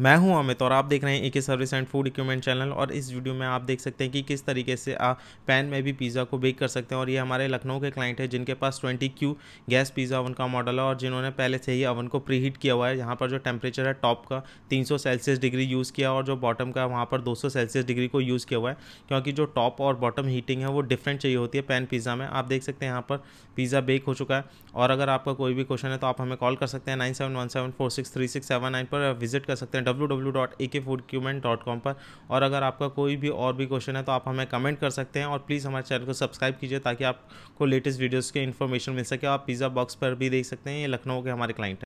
मैं हूं अमित और आप देख रहे हैं AK service and food equipment channel और इस वीडियो में आप देख सकते हैं कि किस तरीके से आप पैन में भी पिज़्ज़ा को बेक कर सकते हैं और ये हमारे लखनऊ के क्लाइंट है जिनके पास 20 क्यू गैस पिज़्ज़ा ओवन का मॉडल है और जिन्होंने पहले से ही ओवन को प्री हीट किया हुआ है यहाँ पर जो टेम्परेचर है टॉप का तीन सेल्सियस डिग्री यूज़ किया और जो बॉटम का वहाँ पर दो सेल्सियस डिग्री को यूज़ किया हुआ है क्योंकि जो टॉप और बॉटम हीटिंग है वो डिफरेंट चाहिए होती है पैन पिज़्ज़ा में आप देख सकते हैं यहाँ पर पिज़्ज़ा बेक हो चुका है और अगर आपका कोई भी क्वेश्चन है तो आप हमें कॉल कर सकते हैं नाइन पर विजिट कर सकते हैं डब्ल्यू पर और अगर आपका कोई भी और भी क्वेश्चन है तो आप हमें कमेंट कर सकते हैं और प्लीज़ हमारे चैनल को सब्सक्राइब कीजिए ताकि आपको लेटेस्ट वीडियोज़ के इन्फॉर्मेशन मिल सके आप पिज़्ज़ा बॉक्स पर भी देख सकते हैं ये लखनऊ के हमारे क्लाइंट